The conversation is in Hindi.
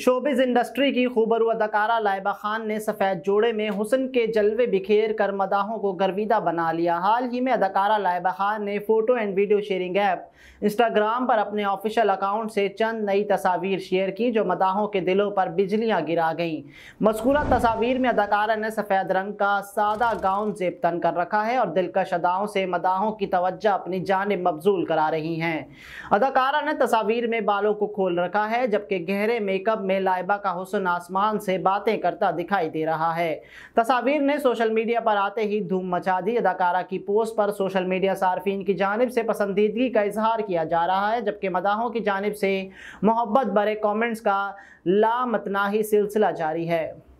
शोबिज इंडस्ट्री की खूबरू अदकारा लाइबा खान ने सफ़ेद जोड़े में हुसन के जलवे बिखेर कर मदाहों को गर्विदा बना लिया हाल ही में अदकारा लाइबा खान ने photo and video sharing app Instagram पर अपने ऑफिशियल अकाउंट से चंद नई तस्वीर शेयर की जो मदाहों के दिलों पर बिजलियां गिरा गईं मस्कूरा तस्वीर में अदाकारा ने सफ़ेद रंग का सादा गाउन जेब तन कर रखा है और दिलकश अदाओं से मदाहों की तवज्जा अपनी जानब मबजूल करा रही हैं अदकारा ने तस्वीर में बालों को खोल रखा है जबकि गहरे मेकअप में लाइबा का हुसन आसमान से बातें करता दिखाई दे रहा है तस्वीर ने सोशल मीडिया पर आते ही धूम मचा दी अदाकारा की पोस्ट पर सोशल मीडिया सार्फिन की जानब से पसंदीदगी का इजहार किया जा रहा है जबकि मदाहों की जानब से मोहब्बत भरे कॉमेंट्स का लामतनाही सिलसिला जारी है